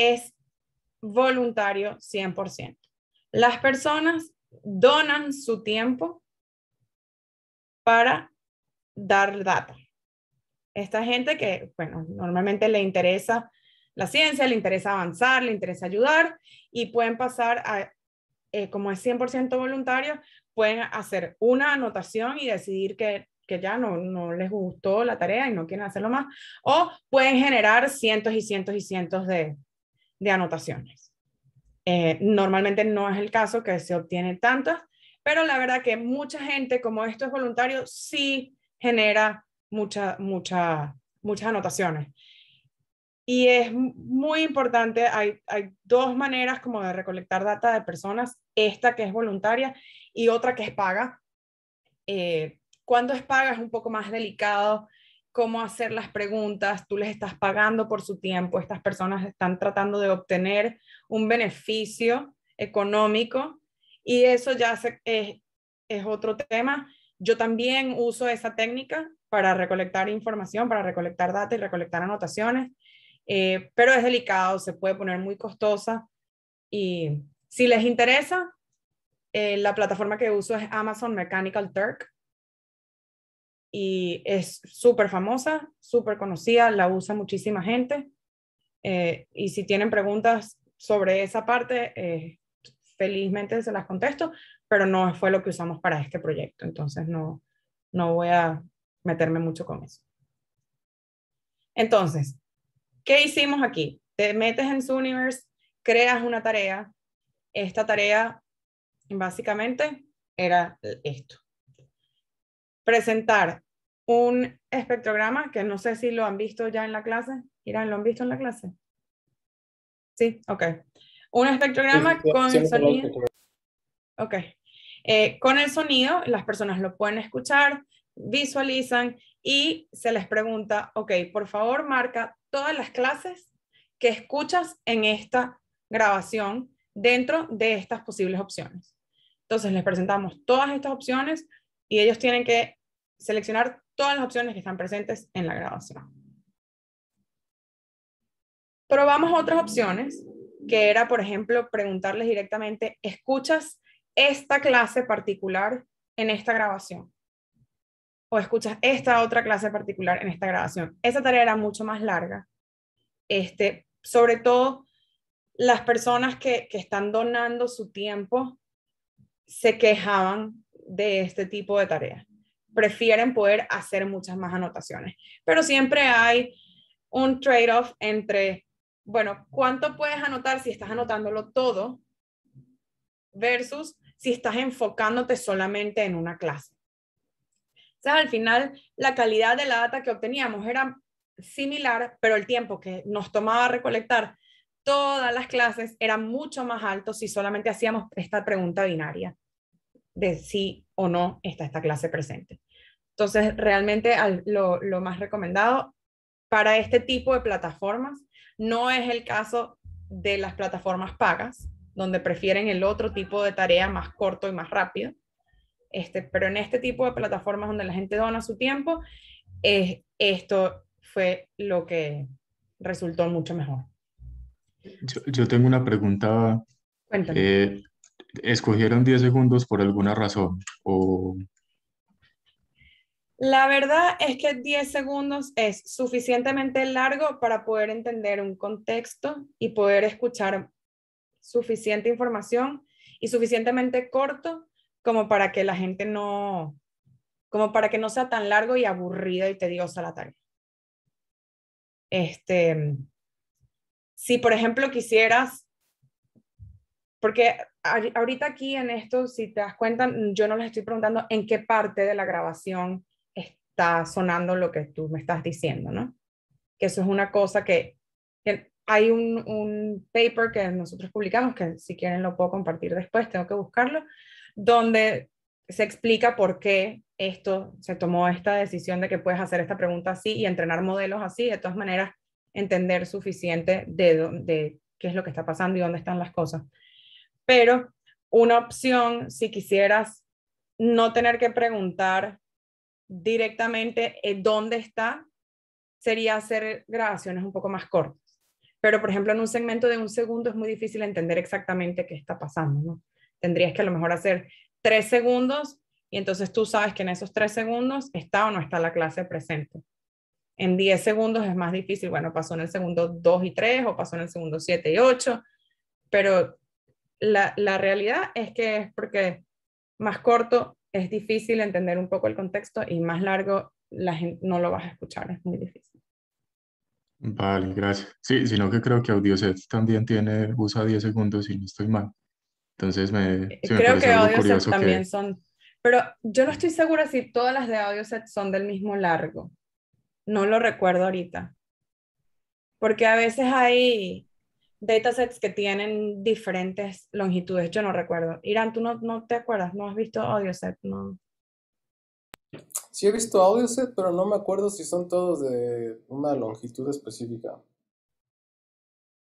es voluntario 100%. Las personas donan su tiempo para dar datos. Esta gente que, bueno, normalmente le interesa la ciencia, le interesa avanzar, le interesa ayudar y pueden pasar a, eh, como es 100% voluntario, pueden hacer una anotación y decidir que, ya no, no, les gustó la tarea y no quieren hacerlo más, o pueden generar cientos y cientos y cientos de, de anotaciones. Eh, normalmente no es el caso que se obtiene tantas, pero la verdad que mucha gente, como esto es voluntario, sí genera mucha, mucha, muchas anotaciones. Y es muy importante, hay, dos maneras como de recolectar data de personas, esta que es voluntaria y otra que es paga. Eh, cuando es paga es un poco más delicado cómo hacer las preguntas, tú les estás pagando por su tiempo, estas personas están tratando de obtener un beneficio económico y eso ya es, es otro tema. Yo también uso esa técnica para recolectar información, para recolectar datos y recolectar anotaciones, eh, pero es delicado, se puede poner muy costosa y si les interesa, eh, la plataforma que uso es Amazon Mechanical Turk y es súper famosa, súper conocida, la usa muchísima gente. Eh, y si tienen preguntas sobre esa parte, eh, felizmente se las contesto, pero no fue lo que usamos para este proyecto, entonces no, no voy a meterme mucho con eso. Entonces, ¿qué hicimos aquí? Te metes en Zooniverse, creas una tarea. Esta tarea básicamente era esto presentar un espectrograma que no sé si lo han visto ya en la clase. Irán, ¿lo han visto en la clase? Sí, ok. Un espectrograma con el sonido. Ok. Eh, con el sonido, las personas lo pueden escuchar, visualizan y se les pregunta, ok, por favor marca todas las clases que escuchas en esta grabación dentro de estas posibles opciones. Entonces les presentamos todas estas opciones y ellos tienen que seleccionar todas las opciones que están presentes en la grabación. Probamos otras opciones, que era, por ejemplo, preguntarles directamente, ¿escuchas esta clase particular en esta grabación? ¿O escuchas esta otra clase particular en esta grabación? Esa tarea era mucho más larga. Este, sobre todo, las personas que, que están donando su tiempo se quejaban de este tipo de tareas prefieren poder hacer muchas más anotaciones. Pero siempre hay un trade-off entre, bueno, cuánto puedes anotar si estás anotándolo todo versus si estás enfocándote solamente en una clase. O sea, al final la calidad de la data que obteníamos era similar, pero el tiempo que nos tomaba recolectar todas las clases era mucho más alto si solamente hacíamos esta pregunta binaria de si o no está esta clase presente. Entonces, realmente lo, más recomendado para este tipo de plataformas no es el caso de las plataformas pagas, donde prefieren el otro tipo de tarea más corto y más rápido. Este, pero en este tipo de plataformas donde la gente dona su tiempo, esto fue lo que resultó mucho mejor. Yo, tengo una pregunta. Cuéntame. Eh, escogieron 10 segundos por alguna razón? O... La verdad es que 10 segundos es suficientemente largo para poder entender un contexto y poder escuchar suficiente información y suficientemente corto como para que la gente no, como para que no sea tan largo y aburrida y tediosa la tarea. Este, si por ejemplo quisieras porque ahorita aquí en esto, si te das cuenta, yo no les estoy preguntando en qué parte de la grabación está sonando lo que tú me estás diciendo, ¿no? Que eso es una cosa que, hay un, paper que nosotros publicamos, que si quieren lo puedo compartir después, tengo que buscarlo, donde se explica por qué esto se tomó esta decisión de que puedes hacer esta pregunta así y entrenar modelos así, de todas maneras, entender suficiente de qué es lo que está pasando y dónde están las cosas pero una opción, si quisieras no tener que preguntar directamente eh, dónde está, sería hacer grabaciones un poco más cortas. Pero, por ejemplo, en un segmento de un segundo es muy difícil entender exactamente qué está pasando, Tendrías que a lo mejor hacer tres segundos y entonces tú sabes que en esos tres segundos está o no está la clase presente. En diez segundos es más difícil, bueno, pasó en el segundo dos y tres o pasó en el segundo siete y ocho, pero la, la realidad es que es porque más corto es difícil entender un poco el contexto y más largo la gente no lo vas a escuchar, es muy difícil. Vale, gracias. Sí, sino que creo que Audioset también tiene, usa 10 segundos y no estoy mal. Entonces me... creo que Audioset también son... Pero yo no estoy segura si todas las de Audioset son del mismo largo. No lo recuerdo ahorita. Porque a veces hay datasets que tienen diferentes longitudes. Yo no recuerdo. Irán, ¿tú no, no te acuerdas? ¿No has visto AudioSet? No. Sí he visto AudioSet, pero no me acuerdo si son todos de una longitud específica.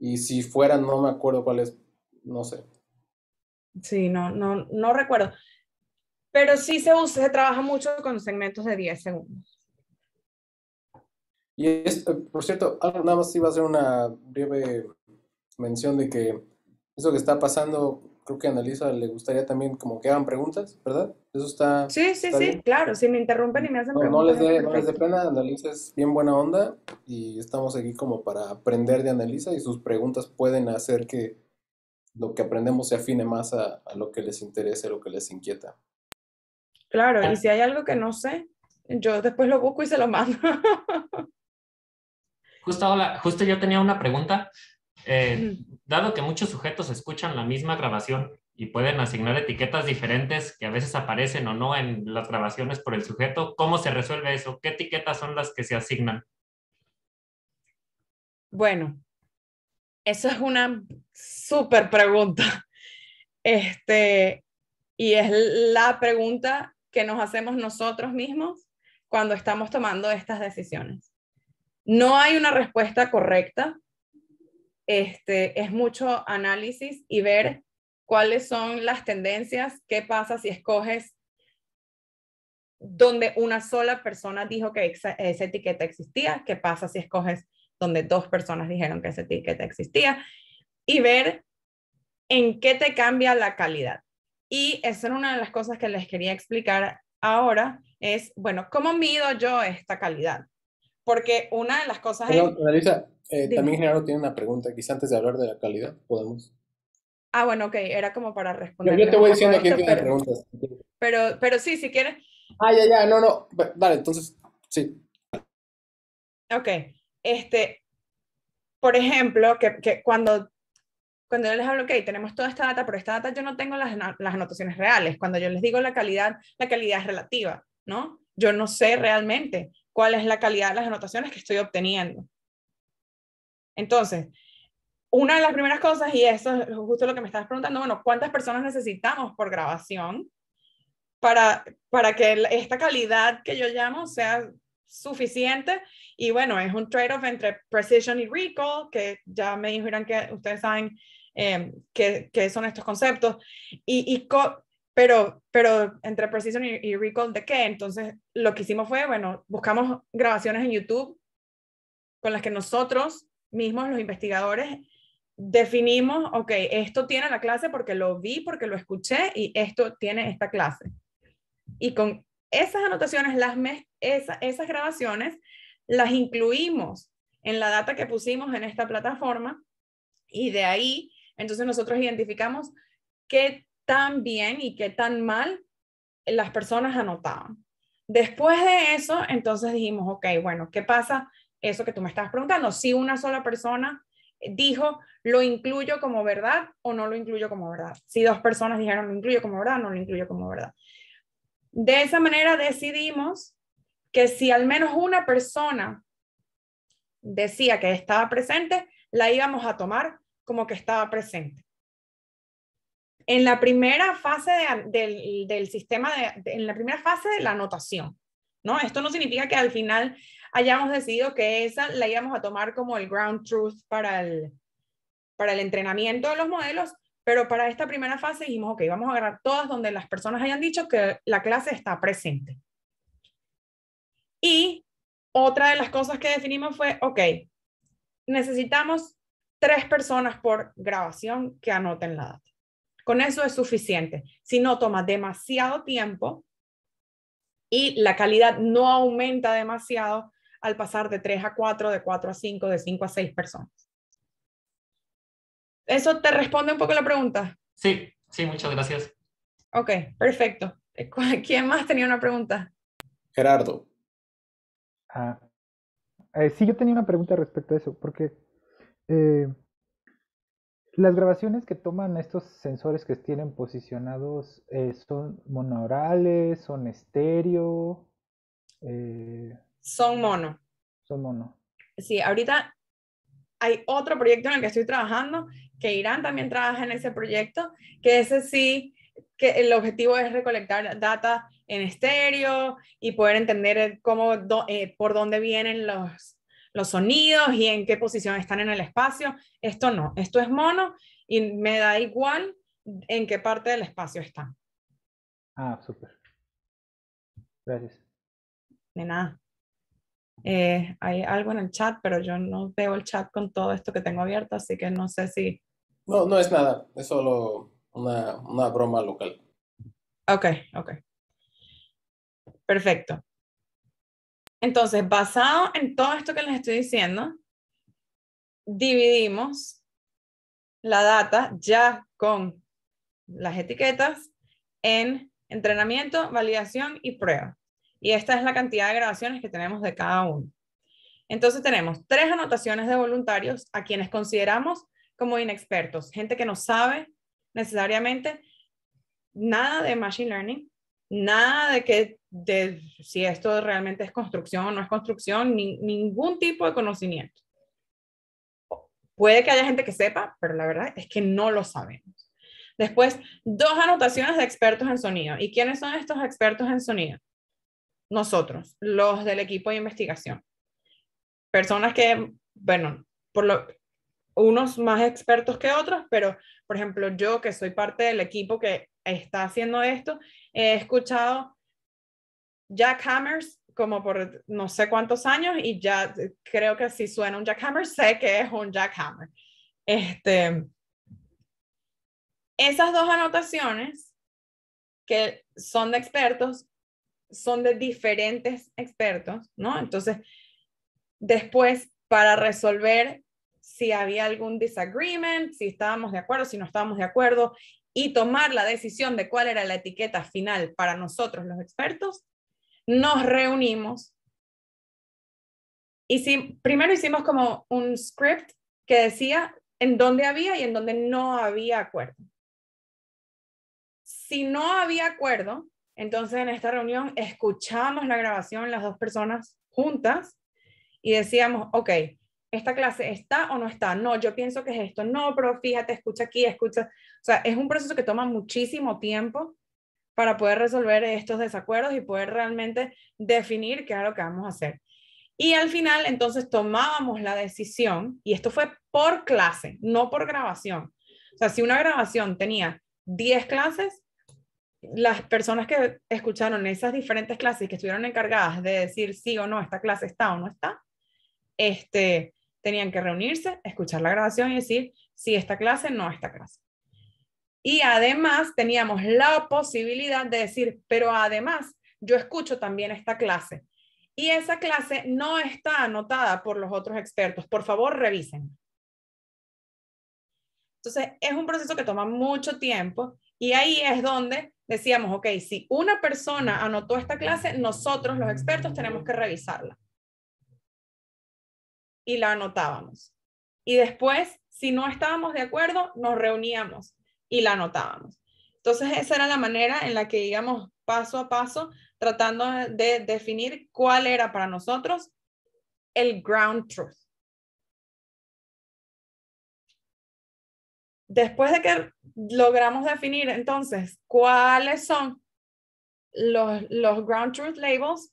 Y si fueran, no me acuerdo cuál es. No sé. Sí, no, no, no recuerdo. Pero sí se usa, se trabaja mucho con segmentos de 10 segundos. Y eh, por cierto, ah, nada más iba a hacer una breve mención de que eso que está pasando, creo que a Analisa le gustaría también como que hagan preguntas, ¿verdad? Eso está... Sí, sí, sí, claro, si me interrumpen y me hacen preguntas. No les, dé, no les dé pena, Analisa es bien buena onda y estamos aquí como para aprender de Analisa y sus preguntas pueden hacer que lo que aprendemos se afine más a, lo que les interese, lo que les inquieta. Claro, y si hay algo que no sé, yo después lo busco y se lo mando. justo, hola, justo yo tenía una pregunta eh, dado que muchos sujetos escuchan la misma grabación y pueden asignar etiquetas diferentes que a veces aparecen o no en las grabaciones por el sujeto, ¿cómo se resuelve eso? ¿Qué etiquetas son las que se asignan? Bueno, eso es una súper pregunta. Este, y es la pregunta que nos hacemos nosotros mismos cuando estamos tomando estas decisiones. No hay una respuesta correcta este, es mucho análisis y ver cuáles son las tendencias, qué pasa si escoges donde una sola persona dijo que esa, etiqueta existía, qué pasa si escoges donde dos personas dijeron que esa etiqueta existía y ver en qué te cambia la calidad. Y esa era una de las cosas que les quería explicar ahora, es, bueno, ¿cómo mido yo esta calidad? Porque una de las cosas... es... Eh, también Gerardo tiene una pregunta, quizá antes de hablar de la calidad, podemos. Ah, bueno, ok, era como para responder. Yo, te voy diciendo quién tiene preguntas. Pero, pero sí, si quieres. Ah, ya, ya, no, no. vale entonces, sí. Ok. Este, por ejemplo, que, cuando, cuando yo les hablo, ok, tenemos toda esta data, pero esta data yo no tengo las, las anotaciones reales. Cuando yo les digo la calidad, la calidad es relativa, ¿no? Yo no sé realmente cuál es la calidad de las anotaciones que estoy obteniendo. Entonces, una de las primeras cosas, y eso es justo lo que me estabas preguntando, bueno, ¿cuántas personas necesitamos por grabación para, para que esta calidad que yo llamo sea suficiente? Y bueno, es un trade-off entre precision y recall, que ya me dijeron que ustedes saben em, qué, son estos conceptos, y, pero, pero entre precision y recall, ¿de qué? Entonces, lo que hicimos fue, bueno, buscamos grabaciones en YouTube con las que nosotros mismos, los investigadores, definimos, ok, esto tiene la clase porque lo vi, porque lo escuché y esto tiene esta clase. Y con esas anotaciones, las esas grabaciones, las incluimos en la data que pusimos en esta plataforma y de ahí, entonces nosotros identificamos qué tan bien y qué tan mal las personas anotaban. Después de eso, entonces dijimos, ok, bueno, ¿qué pasa eso que tú me estabas preguntando, si una sola persona eh, dijo, lo incluyo como verdad o no lo incluyo como verdad. Si dos personas dijeron, lo incluyo como verdad, no lo incluyo como verdad. De esa manera decidimos que si al menos una persona decía que estaba presente, la íbamos a tomar como que estaba presente. En la primera fase del, sistema, en la primera fase de la anotación, ¿no? Esto no significa que al final hayamos decidido que esa la íbamos a tomar como el ground truth para el, entrenamiento de los modelos, pero para esta primera fase dijimos, ok, vamos a agarrar todas donde las personas hayan dicho que la clase está presente. Y otra de las cosas que definimos fue, ok, necesitamos tres personas por grabación que anoten la data. Con eso es suficiente. Si no, toma demasiado tiempo y la calidad no aumenta demasiado al pasar de 3 a 4, de 4 a 5, de 5 a 6 personas. ¿Eso te responde un poco la pregunta? Sí, sí, muchas gracias. Ok, perfecto. ¿Quién más tenía una pregunta? Gerardo. Ah, eh, sí, yo tenía una pregunta respecto a eso, porque eh, las grabaciones que toman estos sensores que tienen posicionados eh, son monorales, son estéreo son mono. Son mono. Sí, ahorita hay otro proyecto en el que estoy trabajando, que Irán también trabaja en ese proyecto, que ese sí, que el objetivo es recolectar data en estéreo y poder entender cómo, eh, por dónde vienen los, los sonidos y en qué posición están en el espacio. Esto no, esto es mono y me da igual en qué parte del espacio están. Ah, súper. Gracias. De nada. Eh, hay algo en el chat, pero yo no veo el chat con todo esto que tengo abierto, así que no sé si... No, no es nada, es solo una, una broma local. Ok, ok. Perfecto. Entonces, basado en todo esto que les estoy diciendo, dividimos la data ya con las etiquetas en entrenamiento, validación y prueba. Y esta es la cantidad de grabaciones que tenemos de cada uno. Entonces tenemos tres anotaciones de voluntarios a quienes consideramos como inexpertos, gente que no sabe necesariamente nada de Machine Learning, nada de, que, si esto realmente es construcción o no es construcción, ningún tipo de conocimiento. Puede que haya gente que sepa, pero la verdad es que no lo sabemos. Después, dos anotaciones de expertos en sonido. ¿Y quiénes son estos expertos en sonido? nosotros, los del equipo de investigación. Personas que, bueno, por lo, unos más expertos que otros, pero por ejemplo yo que soy parte del equipo que está haciendo esto, he escuchado Jack Hammers como por no sé cuántos años y ya creo que si suena un Jack Hammer, sé que es un Jack Hammer. Este, esas dos anotaciones que son de expertos son de diferentes expertos, ¿no? Entonces, después, para resolver si había algún disagreement, si estábamos de acuerdo, si no estábamos de acuerdo, y tomar la decisión de cuál era la etiqueta final para nosotros los expertos, nos reunimos. Y si, primero hicimos como un script que decía en dónde había y en dónde no había acuerdo. Si no había acuerdo, entonces en esta reunión escuchamos la grabación las dos personas juntas y decíamos, ok, esta clase está o no está. No, yo pienso que es esto. No, pero fíjate, escucha aquí, escucha. O sea, es un proceso que toma muchísimo tiempo para poder resolver estos desacuerdos y poder realmente definir qué es lo que vamos a hacer. Y al final, entonces, tomábamos la decisión, y esto fue por clase, no por grabación. O sea, si una grabación tenía 10 clases, las personas que escucharon esas diferentes clases y que estuvieron encargadas de decir sí o no, esta clase está o no está, este, tenían que reunirse, escuchar la grabación y decir si esta clase, no esta clase. Y además teníamos la posibilidad de decir, pero además yo escucho también esta clase y esa clase no está anotada por los otros expertos. Por favor, revisen. Entonces, es un proceso que toma mucho tiempo y ahí es donde decíamos, ok, si una persona anotó esta clase, nosotros los expertos tenemos que revisarla. Y la anotábamos. Y después, si no estábamos de acuerdo, nos reuníamos y la anotábamos. Entonces, esa era la manera en la que íbamos paso a paso tratando de definir cuál era para nosotros el ground truth. después de que logramos definir entonces cuáles son los, ground truth labels,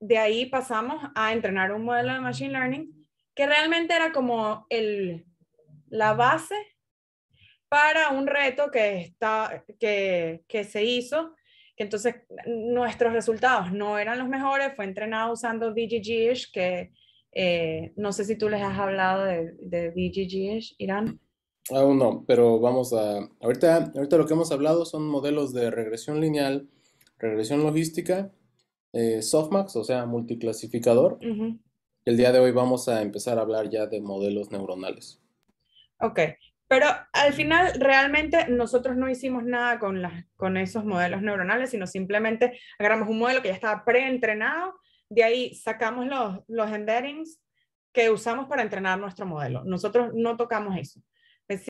de ahí pasamos a entrenar un modelo de Machine Learning que realmente era como la base para un reto que, está, que, se hizo, que entonces nuestros resultados no eran los mejores, fue entrenado usando VGGish, que eh, no sé si tú les has hablado de, de VGGish, Irán. Aún no, pero vamos a... Ahorita, ahorita lo que hemos hablado son modelos de regresión lineal, regresión logística, eh, softmax, o sea, multiclasificador. El día de hoy vamos a empezar a hablar ya de modelos neuronales. Ok, pero al final realmente nosotros no hicimos nada con, con esos modelos neuronales, sino simplemente agarramos un modelo que ya estaba preentrenado, de ahí sacamos los, los embeddings que usamos para entrenar nuestro modelo. Nosotros no tocamos eso.